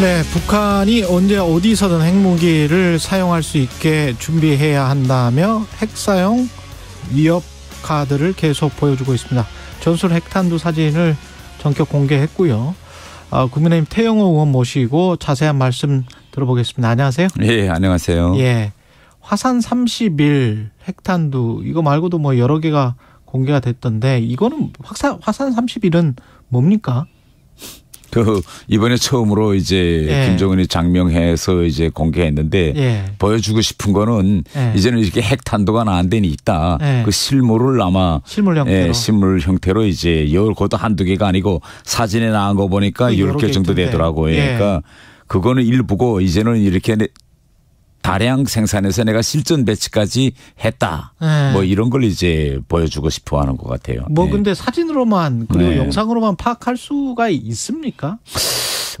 네, 북한이 언제 어디서든 핵무기를 사용할 수 있게 준비해야 한다며 핵사용 위협 카드를 계속 보여주고 있습니다. 전술 핵탄두 사진을 전격 공개했고요. 아, 국민의힘 태영호 의원 모시고 자세한 말씀 들어보겠습니다. 안녕하세요. 예, 안녕하세요. 예. 화산 31 핵탄두 이거 말고도 뭐 여러 개가 공개가 됐던데 이거는 화산 화산 31은 뭡니까? 그 이번에 처음으로 이제 예. 김정은이 장명해서 이제 공개했는데 예. 보여주고 싶은 거는 예. 이제는 이렇게 핵 탄도가 난데는 있다. 예. 그 실물을 아마 실물 형태로 예, 실물 형태로 이제 열 것도 한두 개가 아니고 사진에 나온 거 보니까 예, 열개 정도 되더라고요. 그러니까 예. 그거는 일부고 이제는 이렇게 다량 생산해서 내가 실전 배치까지 했다. 네. 뭐 이런 걸 이제 보여주고 싶어 하는 것 같아요. 뭐 네. 근데 사진으로만 그리고 네. 영상으로만 파악할 수가 있습니까?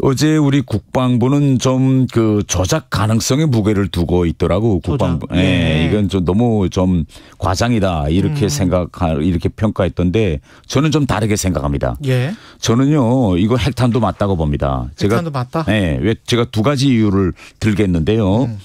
어제 우리 국방부는 좀 그 조작 가능성의 무게를 두고 있더라고 국방부. 예, 네. 이건 좀 너무 좀 과장이다 이렇게 음. 생각 이렇게 평가했던데 저는 좀 다르게 생각합니다. 예. 저는요 이거 핵탄도 맞다고 봅니다. 핵탄도 제가, 맞다. 예, 왜 제가 두 가지 이유를 들겠는데요. 음.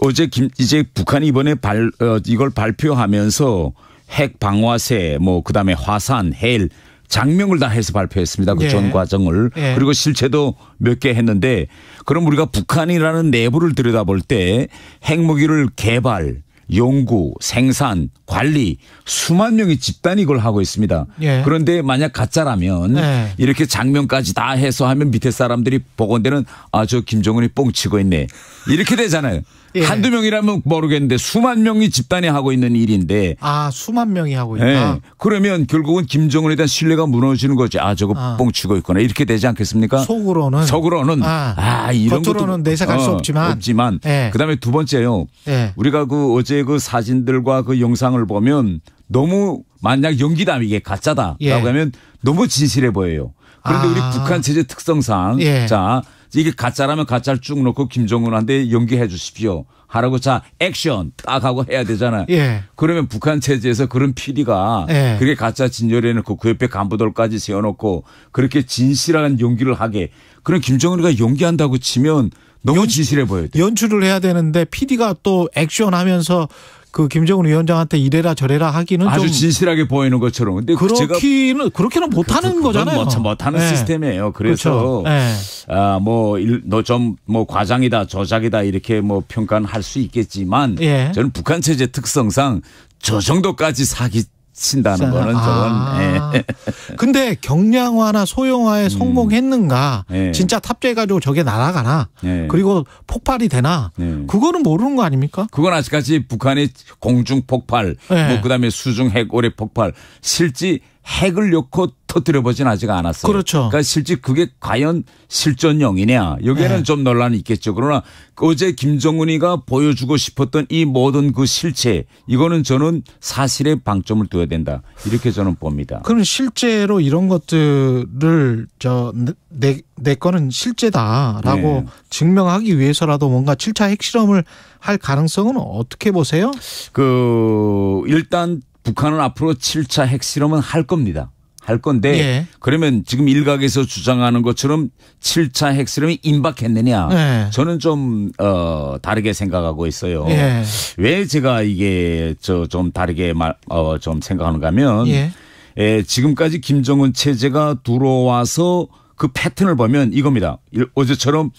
어제 김 이제 북한이 이번에 발 어, 이걸 발표하면서 핵 방화세 뭐 그다음에 화산 헬 장명을 다 해서 발표했습니다. 그전 네. 예. 과정을 예. 그리고 실체도 몇 개 했는데 그럼 우리가 북한이라는 내부를 들여다볼 때 핵무기를 개발 연구, 생산, 관리 수만 명의 집단이 이걸 하고 있습니다. 예. 그런데 만약 가짜라면 예. 이렇게 장면까지 다 해서 하면 밑에 사람들이 보건대는 아저 김정은이 뻥치고 있네 이렇게 되잖아요. 예. 한두 명이라면 모르겠는데 수만 명이 집단이 하고 있는 일인데 아 수만 명이 하고 있다. 예. 그러면 결국은 김정은에 대한 신뢰가 무너지는 거지. 아 저거 아. 뻥치고 있거나 이렇게 되지 않겠습니까? 속으로는 속으로는 아, 아 이런 겉으로는 것도 내색할 어, 수 없지만 없지만 예. 그다음에 두 번째요. 예. 우리가 그 어제 그 사진들과 그 영상을 보면 너무 만약 연기담 이게 가짜다라고 예. 하면 너무 진실해 보여요. 그런데 아. 우리 북한 체제 특성상 예. 자 이게 가짜라면 가짜를 쭉 놓고 김정은한테 연기해 주십시오 하라고 자 액션 딱 하고 해야 되잖아요. 예. 그러면 북한 체제에서 그런 피디가 예. 그게 가짜 진열해 놓고 그 옆에 간부들까지 세워놓고 그렇게 진실한 연기를 하게 그럼 김정은이가 연기한다고 치면 너무 연, 진실해 보여요. 연출을 해야 되는데 PD가 또 액션하면서 그 김정은 위원장한테 이래라 저래라 하기는 아주 진실하게 보이는 것처럼. 근데 그렇기는 그렇게는 그 못하는 그, 거잖아요. 못, 뭐 못하는 네. 시스템이에요. 그래서 그렇죠. 네. 아뭐 너좀뭐 뭐 과장이다 조작이다 이렇게 뭐 평가는 할 수 있겠지만 예. 저는 북한 체제 특성상 저 정도까지 사기 친다는 거는 저건. 아. 예. 근데 경량화나 소형화에 음. 성공했는가? 예. 진짜 탑재해가지고 저게 날아가나? 예. 그리고 폭발이 되나? 예. 그거는 모르는 거 아닙니까? 그건 아직까지 북한이 공중 폭발, 예. 뭐 그다음에 수중 핵오래 폭발, 실지 핵을 놓고 터뜨려보진 아직 않았어요. 그렇죠. 그러니까 실제 그게 과연 실전용이냐 여기에는 네. 좀 논란이 있겠죠. 그러나 어제 김정은이가 보여주고 싶었던 이 모든 그 실체 이거는 저는 사실에 방점을 둬야 된다 이렇게 저는 봅니다. 그럼 실제로 이런 것들을 저 내 내 거는 실제다라고 네. 증명하기 위해서라도 뭔가 7차 핵실험을 할 가능성은 어떻게 보세요? 그 일단 북한은 앞으로 7차 핵실험은 할 겁니다. 할 건데 예. 그러면 지금 일각에서 주장하는 것처럼 7차 핵실험이 임박했느냐? 예. 저는 좀 어, 다르게 생각하고 있어요. 예. 왜 제가 이게 저좀 다르게 말좀 어, 생각하는가 하면 예. 예, 지금까지 김정은 체제가 들어와서 그 패턴을 보면 이겁니다. 어제처럼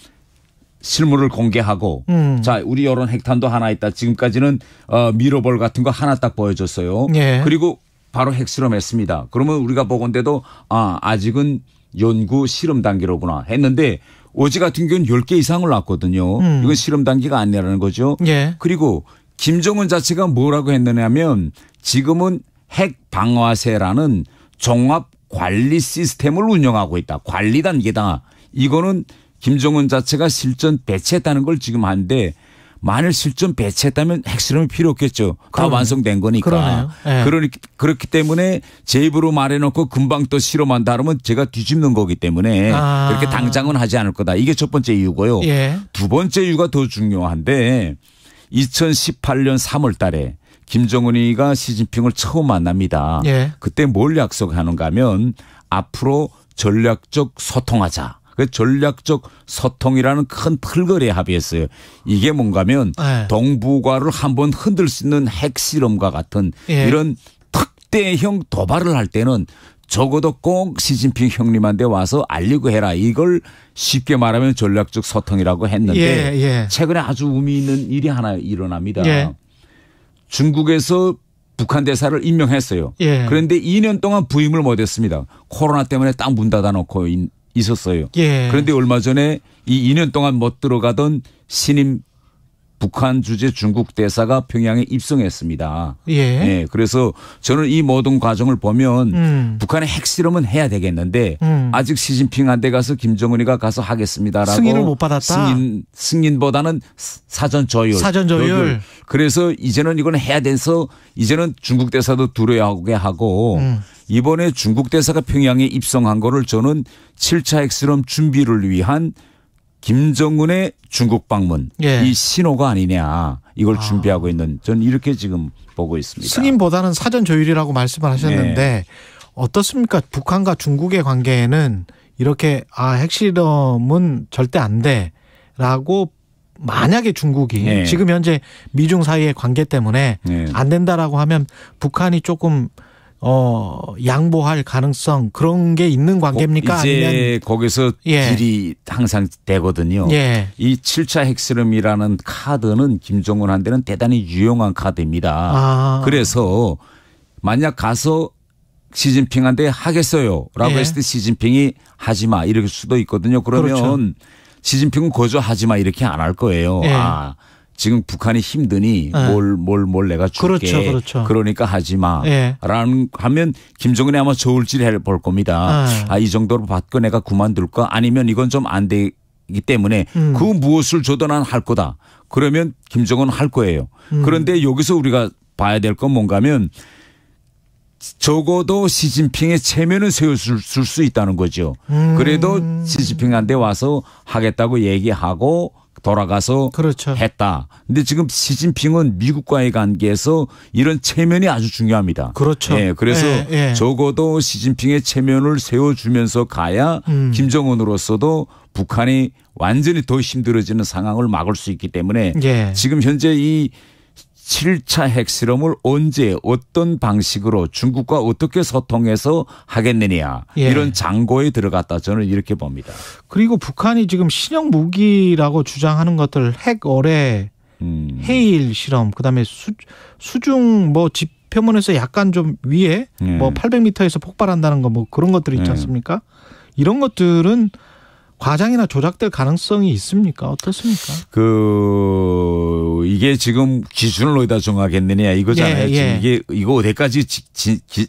실물을 공개하고 음. 자 우리 여론 핵탄도 하나 있다. 지금까지는 어, 미러볼 같은 거 하나 딱 보여줬어요. 예. 그리고 바로 핵실험했습니다. 그러면 우리가 보건대도 아 아직은 연구 실험 단계로구나 했는데 오지 같은 경우는 10개 이상을 놨거든요 음. 이건 실험 단계가 아니라는 거죠. 예. 그리고 김정은 자체가 뭐라고 했느냐면 지금은 핵 방화세라는 종합 관리 시스템을 운영하고 있다. 관리 단계다. 이거는 김정은 자체가 실전 배치했다는 걸 지금 한데 만일 실전 배치했다면 핵실험이 필요 없겠죠. 다 그러네. 완성된 거니까. 네. 그러니 그렇기 때문에 제 입으로 말해놓고 금방 또 실험한다 하면 제가 뒤집는 거기 때문에 아. 그렇게 당장은 하지 않을 거다. 이게 첫 번째 이유고요. 예. 두 번째 이유가 더 중요한데 2018년 3월 달에 김정은이가 시진핑을 처음 만납니다. 예. 그때 뭘 약속하는가 하면 앞으로 전략적 소통하자. 그 전략적 소통이라는 큰 틀거리에 합의했어요. 이게 뭔가면 네. 동북아를 한번 흔들 수 있는 핵실험과 같은 예. 이런 특대형 도발을 할 때는 적어도 꼭 시진핑 형님한테 와서 알리고 해라. 이걸 쉽게 말하면 전략적 소통이라고 했는데 예, 예. 최근에 아주 의미 있는 일이 하나 일어납니다. 예. 중국에서 북한 대사를 임명했어요. 예. 그런데 2년 동안 부임을 못했습니다. 코로나 때문에 딱 문 닫아놓고 있었어요. 예. 그런데 얼마 전에 이 2년 동안 못 들어가던 신임 북한 주재 중국 대사가 평양에 입성했습니다. 예. 예 그래서 저는 이 모든 과정을 보면 음. 북한의 핵실험은 해야 되겠는데 음. 아직 시진핑한테 가서 김정은이가 가서 하겠습니다라고 승인을 못 받았다. 승인 승인보다는 사전 조율. 사전 조율. 조율. 그래서 이제는 이건 해야 돼서 이제는 중국 대사도 두려워하게 하고 음. 이번에 중국 대사가 평양에 입성한 거를 저는 7차 핵실험 준비를 위한 김정은의 중국 방문 예. 이 신호가 아니냐 이걸 아. 준비하고 있는 저는 이렇게 지금 보고 있습니다. 승인보다는 사전 조율이라고 말씀을 하셨는데 네. 어떻습니까? 북한과 중국의 관계에는 이렇게 아 핵실험은 절대 안 돼라고 만약에 중국이 네. 지금 현재 미중 사이의 관계 때문에 네. 안 된다라고 하면 북한이 조금 어 양보할 가능성 그런 게 있는 관계입니까? 어, 이제 아니면? 거기서 예. 길이 항상 되거든요. 예. 이 7차 핵실험이라는 카드는 김정은한테는 대단히 유용한 카드입니다. 아. 그래서 만약 가서 시진핑한테 하겠어요라고 예. 했을 때 시진핑이 하지 마 이럴 수도 있거든요. 그러면 그렇죠. 시진핑은 거저 하지 마 이렇게 안 할 거예요. 예. 아. 지금 북한이 힘드니 예. 뭘 뭘뭘 네. 뭘 내가 줄게. 그렇죠, 그렇죠. 그러니까 하지 마. 예. 라는 하면 김정은이 아마 저울질해 볼 겁니다. 네. 예. 아이 정도로 받고 내가 그만둘까? 아니면 이건 좀 안 되기 때문에 음. 그 무엇을 줘도 난 할 거다. 그러면 김정은 할 거예요. 음. 그런데 여기서 우리가 봐야 될 건 뭔가면 하 적어도 시진핑의 체면을 세워줄 수 있다는 거죠. 음. 그래도 시진핑한테 와서 하겠다고 얘기하고 돌아가서 그렇죠. 했다. 근데 지금 시진핑은 미국과의 관계에서 이런 체면이 아주 중요합니다. 그렇죠. 예, 그래서 예, 예. 적어도 시진핑의 체면을 세워주면서 가야 음. 김정은으로서도 북한이 완전히 더 힘들어지는 상황을 막을 수 있기 때문에 예. 지금 현재 이 7차 핵실험을 언제 어떤 방식으로 중국과 어떻게 소통해서 하겠느냐 예. 이런 장고에 들어갔다 저는 이렇게 봅니다. 그리고 북한이 지금 신형 무기라고 주장하는 것들 핵 어뢰, 음. 해일 실험, 그다음에 수, 수중 뭐지 표면에서 약간 좀 위에 예. 뭐 800m에서 폭발한다는 거 뭐 그런 것들이 있지 예. 않습니까? 예. 이런 것들은 과장이나 조작될 가능성이 있습니까? 어떻습니까? 그 이게 지금 기준을 어디다 정하겠느냐 이거잖아요. 예, 예. 이게 이거 어디까지 지, 지, 기,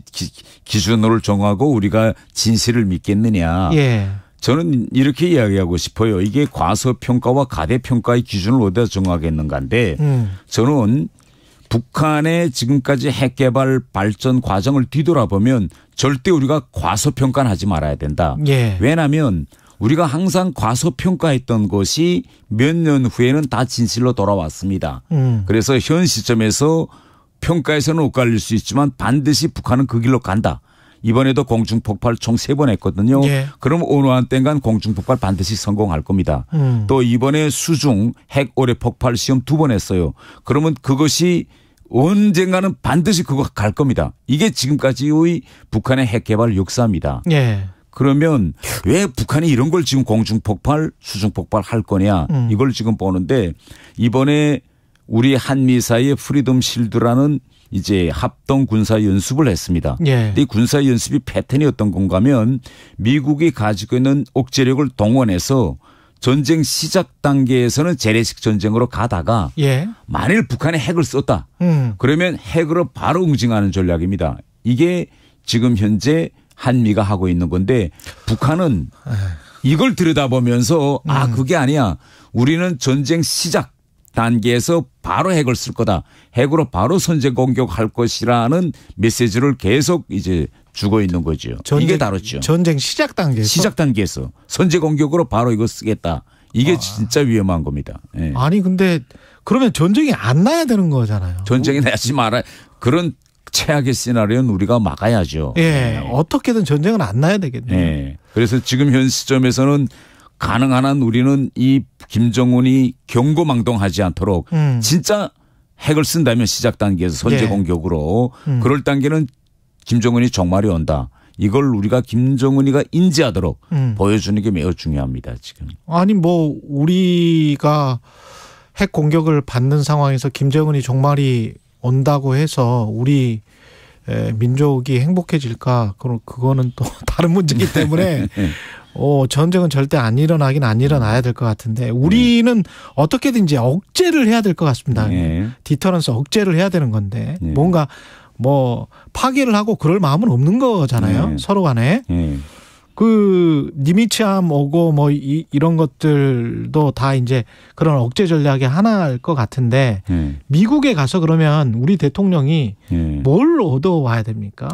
기준로 정하고 우리가 진실을 믿겠느냐. 예. 저는 이렇게 이야기하고 싶어요. 이게 과소평가와 가대평가의 기준을 어디다 정하겠는가인데 음. 저는 북한의 지금까지 핵개발 발전 과정을 뒤돌아보면 절대 우리가 과소평가는 하지 말아야 된다. 예. 왜냐하면 우리가 항상 과소평가했던 것이 몇 년 후에는 다 진실로 돌아왔습니다. 음. 그래서 현 시점에서 평가에서는 엇갈릴 수 있지만 반드시 북한은 그 길로 간다. 이번에도 공중 폭발 총 세 번 했거든요. 예. 그럼 어느 한 땐간 공중 폭발 반드시 성공할 겁니다. 음. 또 이번에 수중 핵 오래 폭발 시험 두 번 했어요. 그러면 그것이 언젠가는 반드시 그거 갈 겁니다. 이게 지금까지의 북한의 핵 개발 역사입니다. 예. 그러면 왜 북한이 이런 걸 지금 공중 폭발, 수중 폭발 할 거냐 음. 이걸 지금 보는데 이번에 우리 한미 사의 프리덤 실드라는 이제 합동 군사 연습을 했습니다. 예. 이 군사 연습이 패턴이 어떤 건가면 미국이 가지고 있는 억제력을 동원해서 전쟁 시작 단계에서는 재래식 전쟁으로 가다가 예. 만일 북한이 핵을 썼다. 음. 그러면 핵으로 바로 응징하는 전략입니다. 이게 지금 현재 한미가 하고 있는 건데 북한은 이걸 들여다보면서 아 음. 그게 아니야. 우리는 전쟁 시작 단계에서 바로 핵을 쓸 거다. 핵으로 바로 선제 공격할 것이라는 메시지를 계속 이제 주고 있는 거죠. 전쟁, 이게 다르죠. 전쟁 시작 단계에서 시작 단계에서 선제 공격으로 바로 이거 쓰겠다. 이게 아. 진짜 위험한 겁니다. 예. 아니 근데 그러면 전쟁이 안 나야 되는 거잖아요. 전쟁이 나지 말아 그런 최악의 시나리오는 우리가 막아야죠. 예. 네. 어떻게든 전쟁은 안 나야 되겠네요. 예. 그래서 지금 현 시점에서는 가능한 한 우리는 이 김정은이 경고망동하지 않도록 음. 진짜 핵을 쓴다면 시작 단계에서 선제 예. 공격으로 음. 그럴 단계는 김정은이 정말이 온다. 이걸 우리가 김정은이가 인지하도록 음. 보여주는 게 매우 중요합니다 지금. 아니 뭐 우리가 핵 공격을 받는 상황에서 김정은이 종말이 온다고 해서 우리 민족이 행복해질까? 그럼 그거는 또 다른 문제이기 때문에 네. 네. 어, 전쟁은 절대 안 일어나긴 안 일어나야 될 것 같은데 우리는 네. 어떻게든지 억제를 해야 될 것 같습니다. 네. 디터런스 억제를 해야 되는 건데 네. 뭔가 뭐 파괴를 하고 그럴 마음은 없는 거잖아요. 네. 서로 간에. 그 니미치함 오고 뭐 이, 이런 것들도 다 이제 그런 억제 전략의 하나일 것 같은데 네. 미국에 가서 그러면 우리 대통령이 네. 뭘 얻어 와야 됩니까?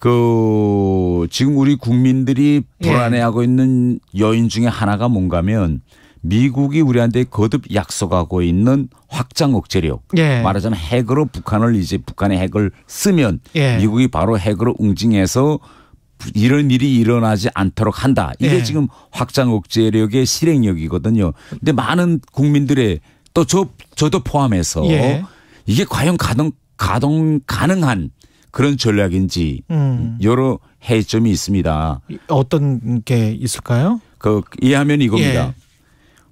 그 지금 우리 국민들이 예. 불안해하고 예. 있는 여인 중에 하나가 뭔가면 미국이 우리한테 거듭 약속하고 있는 확장 억제력 예. 말하자면 핵으로 북한을 이제 북한의 핵을 쓰면 예. 미국이 바로 핵으로 응징해서 이런 일이 일어나지 않도록 한다. 이게 예. 지금 확장 억제력의 실행력이거든요. 근데 많은 국민들의 또 저 저도 포함해서 예. 이게 과연 가동 가동 가능한 그런 전략인지 음. 여러 해점이 있습니다. 어떤 게 있을까요? 그 이해하면 이겁니다. 예.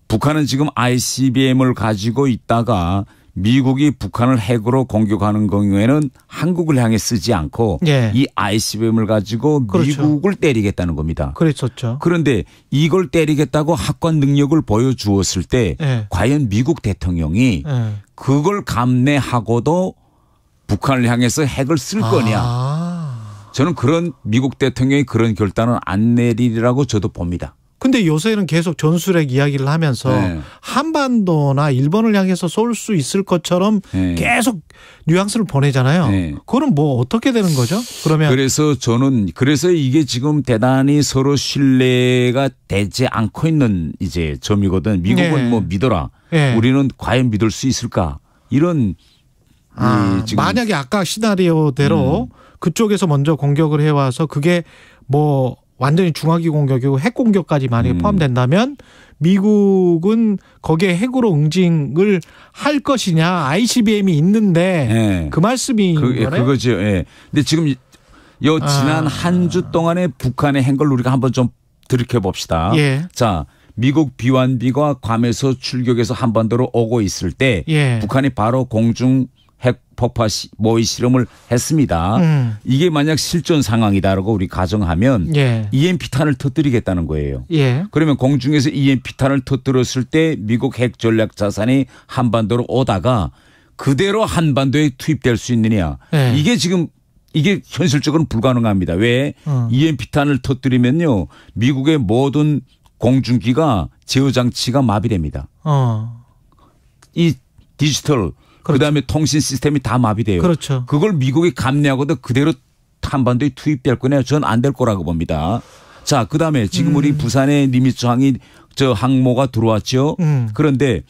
북한은 지금 ICBM을 가지고 있다가 미국이 북한을 핵으로 공격하는 경우에는 한국을 향해 쓰지 않고 예. 이 ICBM을 가지고 그렇죠. 미국을 때리겠다는 겁니다. 그랬죠 그런데 이걸 때리겠다고 학관 능력을 보여주었을 때 예. 과연 미국 대통령이 예. 그걸 감내하고도 북한을 향해서 핵을 쓸 거냐. 아. 저는 그런 미국 대통령이 그런 결단을 안 내리리라고 저도 봅니다. 근데 요새는 계속 전술핵 이야기를 하면서 네. 한반도나 일본을 향해서 쏠 수 있을 것처럼 네. 계속 뉘앙스를 보내잖아요. 네. 그거는 뭐 어떻게 되는 거죠? 그러면 그래서 저는 그래서 이게 지금 대단히 서로 신뢰가 되지 않고 있는 이제 점이거든. 미국은 네. 뭐 믿어라. 네. 우리는 과연 믿을 수 있을까? 이런 아, 음, 만약에 아까 시나리오대로 음. 그쪽에서 먼저 공격을 해와서 그게 뭐 완전히 중화기 공격이고 핵 공격까지 만약에 음. 포함된다면 미국은 거기에 핵으로 응징을 할 것이냐 ICBM이 있는데 네. 그 말씀이 그, 예, 그거죠. 예. 근데 지금 요 아. 지난 아. 한주 동안에 북한의 행걸 우리가 한번 좀 들이켜 봅시다. 예. 자, 미국 비완비가 괌에서 출격해서 한반도로 오고 있을 때 예. 북한이 바로 공중 폭파 시, 모의 실험을 했습니다. 음. 이게 만약 실존 상황이다라고 우리 가정하면 예. EMP 탄을 터뜨리겠다는 거예요. 예. 그러면 공중에서 EMP 탄을 터뜨렸을 때 미국 핵 전략 자산이 한반도로 오다가 그대로 한반도에 투입될 수 있느냐. 예. 이게 지금 이게 현실적으로 불가능합니다. 왜? 어. EMP 탄을 터뜨리면요. 미국의 모든 공중기가 제어 장치가 마비됩니다. 어. 이 디지털 그렇죠. 그다음에 통신 시스템이 다 마비돼요. 그렇죠. 그걸 미국이 감내하고도 그대로 한반도에 투입될 거냐 전안 될 거라고 봅니다. 자, 그다음에 지금 음. 우리 부산에 니미츠항이 저 항모가 들어왔죠. 음. 그런데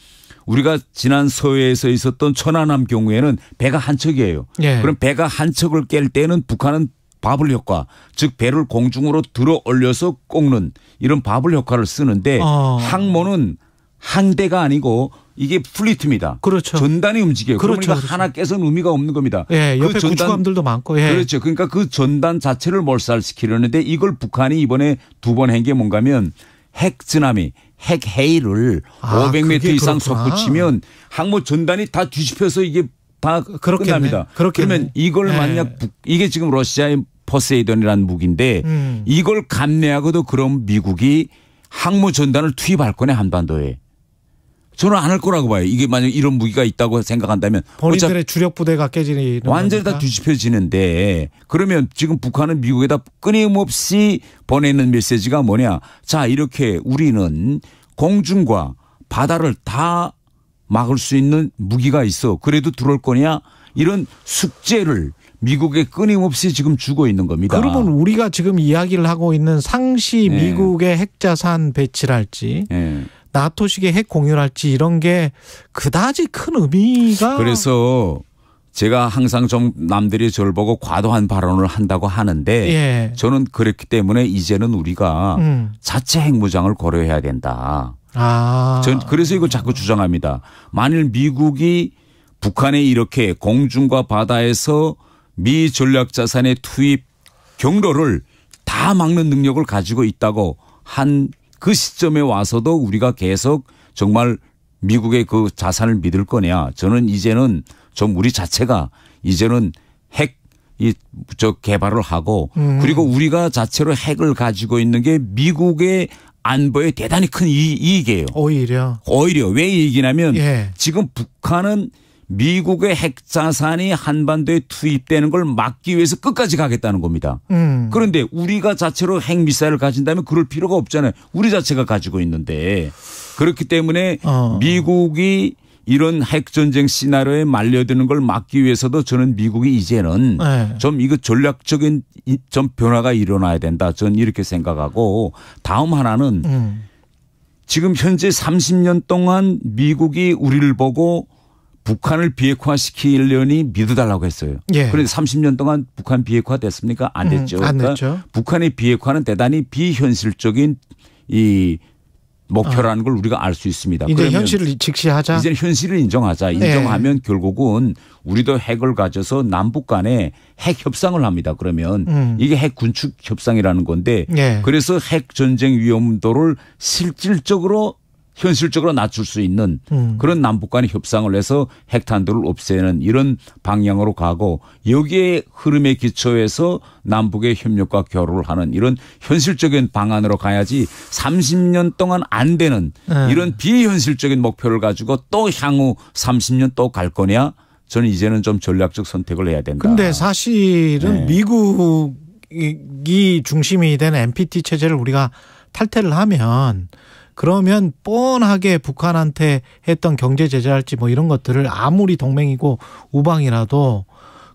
우리가 지난 서해에서 있었던 천안함 경우에는 배가 한 척이에요. 예. 그럼 배가 한 척을 깰 때는 북한은 바블 효과, 즉 배를 공중으로 들어 올려서 꺾는 이런 바블 효과를 쓰는데 어. 항모는 항대가 아니고 이게 플리트입니다. 그렇죠. 전단이 움직여요. 그러니까 그렇죠. 그러니까 그렇죠. 하나 깨서는 의미가 없는 겁니다. 예, 그 옆에 그 전단, 구축함들도 많고. 예. 그렇죠. 그러니까 그 전단 자체를 몰살시키려는데 이걸 북한이 이번에 두 번 한 게 뭔가면 핵 쓰나미, 핵 헤이를 아, 500m 이상 솟구치면 항모 전단이 다 뒤집혀서 이게 다 그렇겠네. 끝납니다. 그렇겠네. 그러면 이걸 네. 만약 북, 이게 지금 러시아의 퍼세이던이라는 무기인데 음. 이걸 감내하고도 그럼 미국이 항모 전단을 투입할 거네 한반도에. 저는 안 할 거라고 봐요. 이게 만약 이런 무기가 있다고 생각한다면 본인들의 주력 부대가 깨지는 완전히 다 뒤집혀지는데 그러면 지금 북한은 미국에다 끊임없이 보내는 메시지가 뭐냐? 자 이렇게 우리는 공중과 바다를 다 막을 수 있는 무기가 있어. 그래도 들어올 거냐? 이런 숙제를 미국에 끊임없이 지금 주고 있는 겁니다. 그러면 우리가 지금 이야기를 하고 있는 상시 네. 미국의 핵자산 배치랄지 네. 나토식의 핵 공유랄지 이런 게 그다지 큰 의미가 그래서 제가 항상 좀 남들이 저를 보고 과도한 발언을 한다고 하는데 예. 저는 그렇기 때문에 이제는 우리가 음. 자체 핵무장을 고려해야 된다. 아. 전 그래서 이거 자꾸 주장합니다. 만일 미국이 북한에 이렇게 공중과 바다에서 미 전략 자산의 투입 경로를 다 막는 능력을 가지고 있다고 한그 시점에 와서도 우리가 계속 정말 미국의 그 자산을 믿을 거냐. 저는 이제는 좀 우리 자체가 이제는 핵 이 저 개발을 하고 음. 그리고 우리가 자체로 핵을 가지고 있는 게 미국의 안보에 대단히 큰 이익이에요. 오히려. 오히려 왜 이익이냐면 예. 지금 북한은 미국의 핵자산이 한반도에 투입되는 걸 막기 위해서 끝까지 가겠다는 겁니다. 음. 그런데 우리가 자체로 핵미사일을 가진다면 그럴 필요가 없잖아요. 우리 자체가 가지고 있는데 그렇기 때문에 어. 미국이 이런 핵전쟁 시나리오에 말려드는 걸 막기 위해서도 저는 미국이 이제는 네. 좀 이거 전략적인 좀 변화가 일어나야 된다. 저는 이렇게 생각하고 다음 하나는 음. 지금 현재 30년 동안 미국이 우리를 보고 북한을 비핵화시키려니 믿어달라고 했어요. 예. 그런데 30년 동안 북한 비핵화 됐습니까? 안 음, 됐죠. 음, 안 그러니까 북한의 비핵화는 대단히 비현실적인 이 목표라는 아. 걸 우리가 알 수 있습니다. 이제 현실을 직시하자. 이제 현실을 인정하자. 예. 인정하면 네. 결국은 우리도 핵을 가져서 남북 간에 핵 협상을 합니다. 그러면 음. 이게 핵 군축 협상이라는 건데 네. 그래서 핵 전쟁 위험도를 실질적으로 현실적으로 낮출 수 있는 음. 그런 남북 간의 협상을 해서 핵탄두를 없애는 이런 방향으로 가고 여기에 흐름에기초해서 남북의 협력과 결호를 하는 이런 현실적인 방안으로 가야지 30년 동안 안 되는 네. 이런 비현실적인 목표를 가지고 또 향후 30년 또 갈 거냐 저는 이제는 좀 전략적 선택을 해야 된다. 그런데 사실은 네. 미국이 중심이 된 NPT 체제를 우리가 탈퇴를 하면 그러면 뻔하게 북한한테 했던 경제 제재할지 뭐 이런 것들을 아무리 동맹이고 우방이라도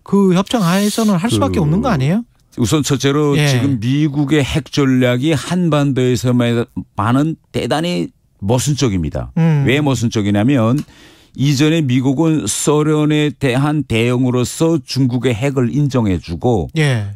그 협정 하에서는 할 수밖에 그 없는 거 아니에요? 우선 첫째로 예. 지금 미국의 핵 전략이 한반도에서만은 대단히 모순적입니다. 음. 왜 모순적이냐면 이전에 미국은 소련에 대한 대응으로서 중국의 핵을 인정해주고 예.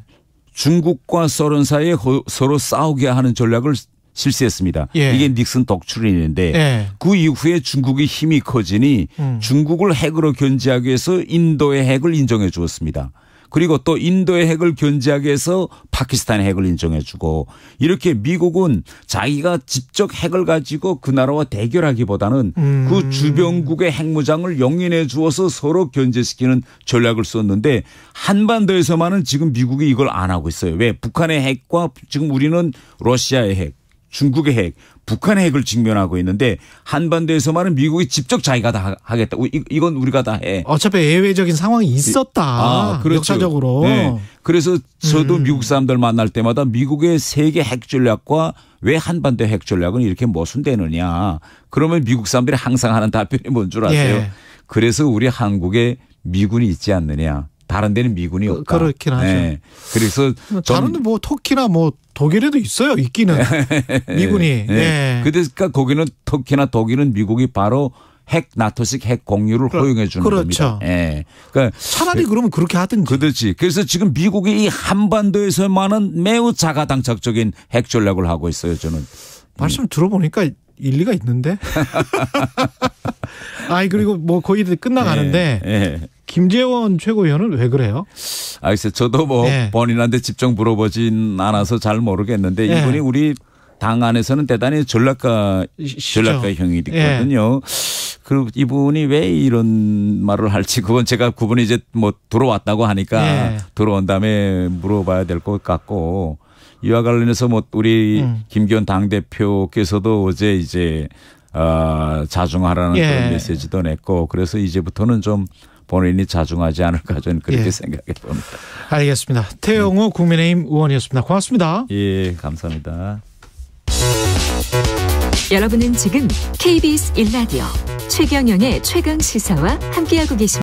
중국과 소련 사이에 서로 싸우게 하는 전략을 실시했습니다. 예. 이게 닉슨 독출인인데 예. 그 이후에 중국의 힘이 커지니 음. 중국을 핵으로 견제하기 위해서 인도의 핵을 인정해 주었습니다. 그리고 또 인도의 핵을 견제하기 위해서 파키스탄의 핵을 인정해주고 이렇게 미국은 자기가 직접 핵을 가지고 그 나라와 대결하기보다는 음. 그 주변국의 핵무장을 용인해 주어서 서로 견제시키는 전략을 썼는데 한반도에서만은 지금 미국이 이걸 안 하고 있어요. 왜? 북한의 핵과 지금 우리는 러시아의 핵 중국의 핵, 북한의 핵을 직면하고 있는데 한반도에서만은 미국이 직접 자기가 다 하겠다. 이건 우리가 다 해. 어차피 예외적인 상황이 있었다. 아, 그렇죠. 역사적으로. 네. 그래서 저도 음. 미국 사람들 만날 때마다 미국의 세계 핵 전략과 왜 한반도 핵 전략은 이렇게 모순되느냐. 그러면 미국 사람들이 항상 하는 답변이 뭔 줄 아세요? 예. 그래서 우리 한국에 미군이 있지 않느냐. 다른 데는 미군이 그, 없다. 그렇긴 하죠. 네. 그래서 뭐 다른 데뭐 터키나 뭐 독일에도 있어요. 있기는 네. 미군이. 네. 예. 그러니까 거기는 터키나 독일은 미국이 바로 핵 나토식 핵 공유를 허용해 주는 그렇죠. 겁니다. 예. 그러니까 차라리 그 그러면 그렇게 하든지. 그렇지. 그래서 지금 미국이 이 한반도에서만은 매우 자가당착적인 핵 전략을 하고 있어요. 저는 말씀 들어보니까 일리가 있는데. 아니 그리고 뭐 거의 끝나가는데 예, 예. 김재원 최고위원은 왜 그래요? 아 글쎄 저도 뭐 예. 본인한테 직접 물어보진 않아서 잘 모르겠는데 예. 이분이 우리 당 안에서는 대단히 전략가전략가 형이 있거든요. 예. 그리고 이분이 왜 이런 말을 할지 그건 제가 그분이 이제 뭐 들어왔다고 하니까 예. 들어온 다음에 물어봐야 될 것 같고 이와 관련해서 뭐 우리 음. 김기현 당 대표께서도 어제 이제 어, 자중하라는 예. 그런 메시지도 냈고 그래서 이제부터는 좀 본인이 자중하지 않을까 저는 그렇게 예. 생각해 봅니다. 알겠습니다. 태영우 네. 국민의힘 의원이었습니다. 고맙습니다. 예, 감사합니다. 여러분은 지금 KBS 1라디오 최경영의 최강 시사와 함께하고 계십니다.